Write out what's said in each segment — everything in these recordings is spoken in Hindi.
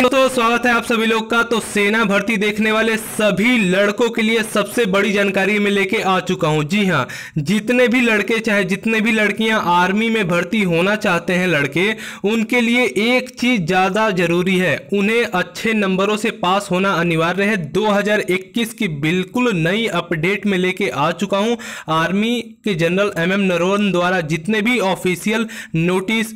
दोस्तों स्वागत है आप सभी लोग का तो सेना भर्ती देखने वाले सभी लड़कों के लिए सबसे बड़ी जानकारी मैं लेके आ चुका हूं जी हाँ जितने भी लड़के चाहे जितने भी लड़कियां आर्मी में भर्ती होना चाहते हैं लड़के उनके लिए एक चीज ज़्यादा जरूरी है उन्हें अच्छे नंबरों से पास होना अनिवार्य है दो की बिल्कुल नई अपडेट में लेके आ चुका हूँ आर्मी के जनरल एम एम द्वारा जितने भी ऑफिशियल नोटिस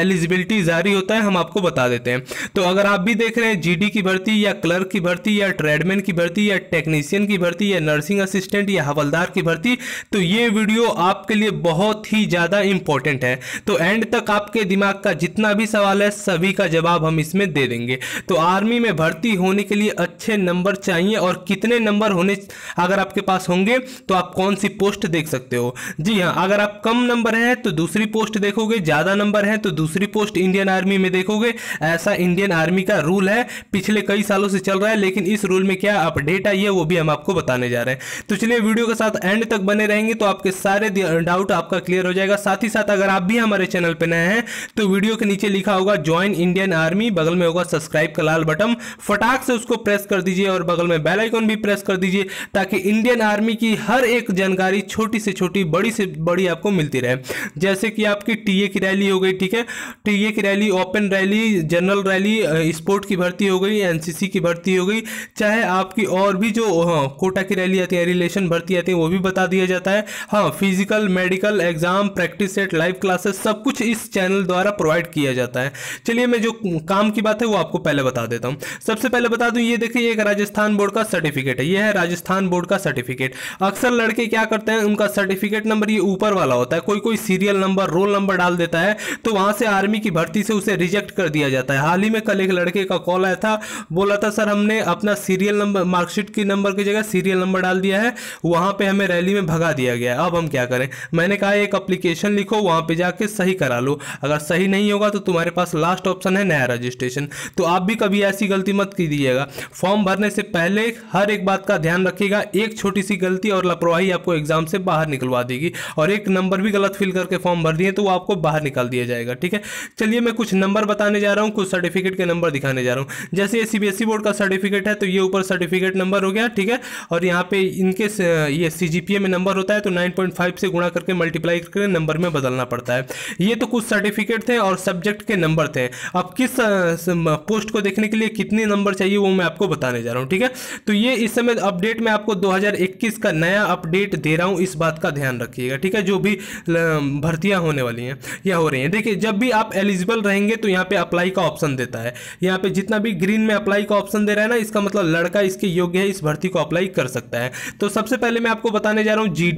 एलिजिबिलिटी जारी होता है हम आपको बता देते हैं तो अगर आप आप भी देख रहे हैं जीडी की भर्ती या क्लर्क की भर्ती या ट्रेडमैन की भर्ती या टेक्नीशियन की भर्ती या नर्सिंग असिस्टेंट या हवलदार की भर्ती तो ये वीडियो आपके लिए बहुत ही ज़्यादा इंपॉर्टेंट है तो एंड तक आपके दिमाग का जितना भी सवाल है सभी का जवाब हम इसमें दे देंगे तो आर्मी में भर्ती होने के लिए अच्छे नंबर चाहिए और कितने नंबर होने अगर आपके पास होंगे तो आप कौन सी पोस्ट देख सकते हो जी हाँ अगर आप कम नंबर हैं तो दूसरी पोस्ट देखोगे ज़्यादा नंबर है तो दूसरी पोस्ट इंडियन आर्मी में देखोगे ऐसा इंडियन आर्मी कंपनी का रूल है पिछले कई सालों से चल रहा है लेकिन इस रूल में क्या अपडेट आई है वो भी हम आपको बताने जा रहे हैं तो चलिए वीडियो के साथ एंड तक बने रहेंगे तो आपके सारे डाउट आपका क्लियर हो जाएगा साथ ही साथ अगर आप भी हमारे चैनल पर नए हैं तो वीडियो के नीचे लिखा होगा ज्वाइन इंडियन आर्मी बगल में होगा सब्सक्राइब का लाल बटन फटाक से उसको प्रेस कर दीजिए और बगल में बेल आइकन भी प्रेस कर दीजिए ताकि इंडियन आर्मी की हर एक जानकारी छोटी से छोटी बड़ी से बड़ी आपको मिलती रहे जैसे कि आपकी टीए की रैली हो गई ठीक है टीए की rally open rally general rally sport की भर्ती हो गई एनसीसी की भर्ती हो गई चाहे आपकी और भी जो हाँ कोटा की रैली आती है रिलेशन भर्ती आती है वो भी बता दिया जाता है हाँ physical medical exam practice set live classes सब कुछ इस चैनल द्वारा प्रोवाइड किया जाता है चलिए मैं जो काम की बात है वो आपको पहले बता देता हूँ सबसे पहले बता दूँ ये देखिए एक राजस्थान बोर्ड का सर्टिफिकेट है ये है राजस्थान बोर्ड का सर्टिफिकेट अक्सर लड़के क्या करते हैं उनका सर्टिफिकेट नंबर ये ऊपर वाला होता है कोई कोई सीरियल नंबर रोल नंबर डाल देता है तो वहाँ से आर्मी की भर्ती से उसे रिजेक्ट कर दिया जाता है हाल ही में कल एक लड़के का कॉल आया था बोला था सर हमने अपना सीरियल नंबर मार्कशीट की नंबर की जगह सीरियल नंबर डाल दिया है वहाँ पर हमें रैली में भगा दिया गया अब हम क्या करें मैंने कहा एक अप्लीकेशन लिखो वहाँ पर जाके सही करा लो अगर सही नहीं होगा तो तुम्हारे पास लास्ट ऑप्शन है नया रजिस्ट्रेशन तो आप भी कभी ऐसी गलती मत कीजिएगा फॉर्म भरने से पहले हर एक बात का ध्यान रखिएगा एक छोटी सी गलती और लापरवाही आपको एग्जाम से बाहर निकलवा देगी और एक नंबर भी गलत फिल करके फॉर्म भर दिए तो वो आपको बाहर निकाल दिया जाएगा ठीक है चलिए मैं कुछ नंबर बताने जा रहा हूँ कुछ सर्टिफिकेट के नंबर नंबर दिखाने जा रहा हूँ जैसे ये सीबीएसई बोर्ड e का सर्टिफिकेट है तो ये ऊपर सर्टिफिकेट नंबर हो गया ठीक है और यहाँ पे इनके ये सीजीपीए में नंबर होता है तो 9.5 से गुणा करके मल्टीप्लाई करके नंबर में बदलना पड़ता है ये तो कुछ सर्टिफिकेट थे और सब्जेक्ट के नंबर थे अब किस पोस्ट को देखने के लिए कितने नंबर चाहिए वो मैं आपको बताने जा रहा हूँ ठीक है तो ये इस समय अपडेट में आपको 2021 का नया अपडेट दे रहा हूँ इस बात का ध्यान रखिएगा ठीक है जो भी भर्तियाँ होने वाली हैं या हो रही हैं देखिए जब भी आप एलिजिबल रहेंगे तो यहाँ पे अप्लाई का ऑप्शन देता है यहाँ पे जितना भी ग्रीन में अप्लाई का ऑप्शन दे रहा है ना इसका मतलब लड़का इसके योग्य है इस भर्ती को अप्लाई कर सकता है तो सबसे पहले मैं आपको बताने जा रहा हूँ जी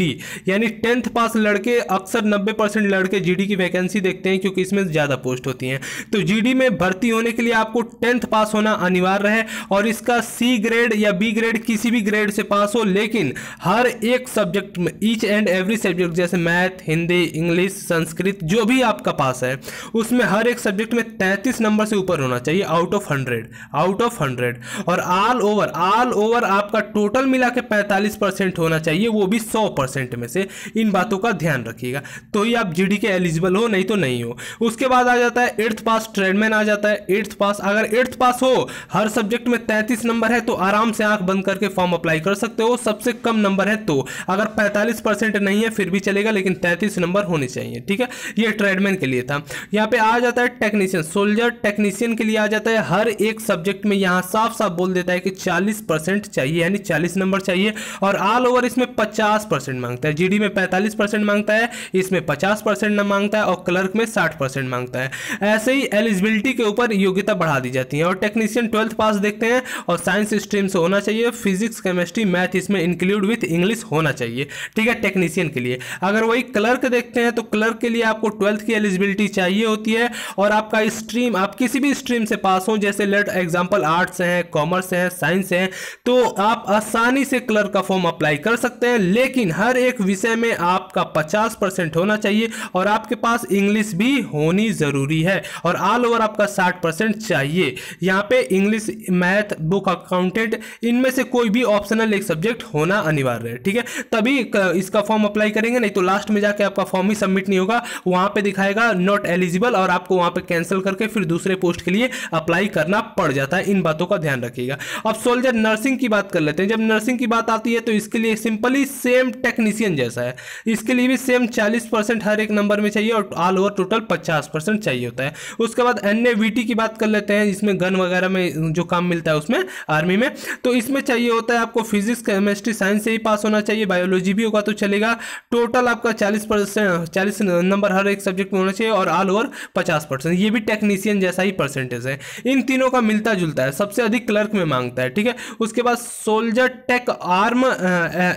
यानी टेंथ पास लड़के अक्सर नब्बे परसेंट लड़के जी की वैकेंसी देखते हैं क्योंकि इसमें ज़्यादा पोस्ट होती हैं तो जी में भर्ती होने के लिए आपको टेंथ पास होना अनिवार्य है और इसका सी ग्रेड या बी ग्रेड किसी भी ग्रेड से पास हो लेकिन हर एक सब्जेक्ट में ईच एंड एवरी सब्जेक्ट जैसे मैथ हिंदी इंग्लिश संस्कृत जो भी आपका पास है उसमें हर एक सब्जेक्ट में 33 नंबर से ऊपर होना चाहिए out of hundred out of hundred और ऑल ओवर ऑल ओवर आपका टोटल मिला के पैंतालीस परसेंट होना चाहिए वो भी सौ परसेंट में से इन बातों का ध्यान रखिएगा तो ही आप जी के एलिजिबल हो नहीं तो नहीं हो उसके बाद आ जाता है एट्थ पास ट्रेडमैन आ जाता है एट्थ पास अगर एट्थ पास हो हर सब्जेक्ट में तैंतीस नंबर है तो आराम से आंख बंद करके फॉर्म अप्लाई कर सकते हो सबसे कम नंबर है तो अगर पैंतालीस परसेंट नहीं है फिर भी चलेगा लेकिन तैंतीस नंबर होने चाहिए ठीक है ये ट्रेडमैन के लिए था यहाँ पे आ जाता है टेक्नीशियन सोल्जर टेक्नीशियन के लिए आ जाता जाता है हर एक सब्जेक्ट में यहाँ साफ साफ बोल देता है कि चालीस परसेंट चाहिए यानी चालीस नंबर चाहिए और ऑल ओवर इसमें पचास परसेंट मांगता है जीडी में पैंतालीस परसेंट मांगता है इसमें पचास परसेंट मांगता है और क्लर्क में साठ परसेंट मांगता है ऐसे ही एलिजिबिलिटी के ऊपर योग्यता बढ़ा दी जाती है और टेक्नीशियन ट्वेल्थ पास देखते हैं और साइंस स्ट्रीम से होना चाहिए फिजिक्स केमिस्ट्री मैथ इसमें इंक्लूड विथ इंग्लिश होना चाहिए ठीक है टेक्नीशियन के लिए अगर वही क्लर्क देखते हैं तो क्लर्क के लिए आपको ट्वेल्थ की एलिजिबिलिटी चाहिए होती है और आपका स्ट्रीम आप किसी भी स्ट्रीम से पास हो जैसे लेट एग्जाम्पल आर्ट्स हैं कॉमर्स हैं साइंस हैं तो आप आसानी से क्लर्क का फॉर्म अप्लाई कर सकते हैं लेकिन हर एक विषय में आपका पचास परसेंट होना चाहिए और आपके पास इंग्लिश भी होनी ज़रूरी है और ऑल ओवर आपका साठ परसेंट चाहिए यहाँ पे इंग्लिश मैथ बुक अकाउंटेंट इनमें से कोई भी ऑप्शनल एक सब्जेक्ट होना अनिवार्य है ठीक है तभी इसका फॉर्म अप्लाई करेंगे नहीं तो लास्ट में जाके आपका फॉर्म ही सबमिट नहीं होगा वहाँ पर दिखाएगा नॉट एलिजिबल और आपको वहाँ पर कैंसिल करके फिर दूसरे पोस्ट के लिए अप्लाई करना पड़ जाता है इन बातों का ध्यान रखिएगा अब सोल्जर नर्सिंग की बात कर लेते हैं जब नर्सिंग की बात आती है तो इसके लिए सिंपली सेम टेक्नीशियन जैसा है इसके लिए भी सेम चालीस परसेंट हर एक नंबर में चाहिए और ऑल ओवर टोटल पचास परसेंट चाहिए होता है उसके बाद एन की बात कर लेते हैं इसमें गन वगैरह में जो काम मिलता है उसमें आर्मी में तो इसमें चाहिए होता है आपको फिजिक्स केमिस्ट्री साइंस से ही पास होना चाहिए बायोलॉजी भी होगा तो चलेगा टोटल आपका चालीस परसेंट चालीस नंबर हर एक सब्जेक्ट में होना चाहिए और ऑल ओवर पचास परसेंट ये भी टेक्नीशियन जैसा ही परसेंटेज है है इन तीनों का मिलता जुलता है सबसे अधिक क्लर्क में मांगता है ठीक है उसके बाद soldier tech arm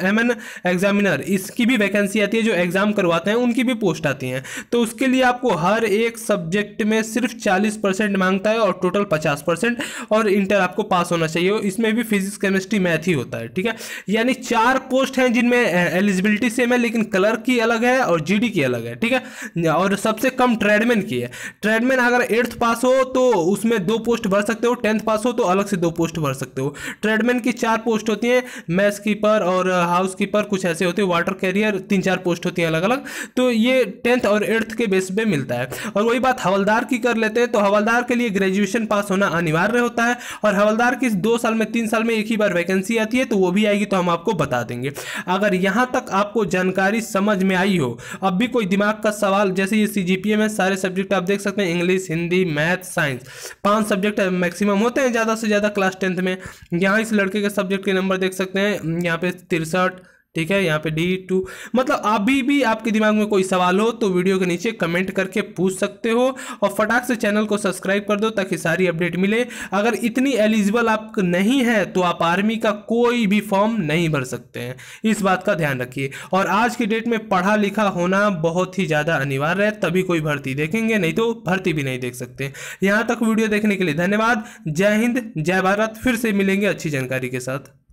M N examiner इसकी भी वैकेंसी आती है जो एग्जाम करवाते हैं उनकी भी पोस्ट आती है तो उसके लिए आपको हर एक सब्जेक्ट में सिर्फ चालीस परसेंट मांगता है और टोटल पचास परसेंट और इंटर आपको पास होना चाहिए इसमें भी फिजिक्स केमिस्ट्री मैथ ही होता है ठीक है यानी चार पोस्ट हैं जिनमें एलिजिबिलिटी सेम है लेकिन क्लर्क की अलग है और जीडी की अलग है ठीक है और सबसे कम ट्रेडमैन की है ट्रेडमैन अगर एट्थ पास हो तो उसमें उसमें दो पोस्ट भर सकते हो टेंथ पास हो तो अलग से दो पोस्ट भर सकते हो ट्रेडमैन की चार पोस्ट होती है मैस कीपर और हाउस कीपर कुछ ऐसे होते हैं वाटर कैरियर तीन चार पोस्ट होती हैं अलग अलग तो ये टेंथ और एट्थ के बेस पे मिलता है और वही बात हवलदार की कर लेते हैं तो हवलदार के लिए ग्रेजुएशन पास होना अनिवार्य होता है और हवलदार की दो साल में तीन साल में एक ही बार वैकेंसी आती है तो वो भी आएगी तो हम आपको बता देंगे अगर यहाँ तक आपको जानकारी समझ में आई हो अब भी कोई दिमाग का सवाल जैसे ये सी में सारे सब्जेक्ट आप देख सकते हैं इंग्लिश हिंदी मैथ साइंस पाँच सब्जेक्ट मैक्सिमम होते हैं ज़्यादा से ज़्यादा क्लास टेंथ में यहाँ इस लड़के के सब्जेक्ट के नंबर देख सकते हैं यहाँ पे तिरसठ ठीक है यहाँ पे डी टू मतलब अभी भी आपके दिमाग में कोई सवाल हो तो वीडियो के नीचे कमेंट करके पूछ सकते हो और फटाक से चैनल को सब्सक्राइब कर दो ताकि सारी अपडेट मिले अगर इतनी एलिजिबल आप नहीं है तो आप आर्मी का कोई भी फॉर्म नहीं भर सकते हैं इस बात का ध्यान रखिए और आज की डेट में पढ़ा लिखा होना बहुत ही ज़्यादा अनिवार्य है तभी कोई भर्ती देखेंगे नहीं तो भर्ती भी नहीं देख सकते यहाँ तक वीडियो देखने के लिए धन्यवाद जय हिंद जय भारत फिर से मिलेंगे अच्छी जानकारी के साथ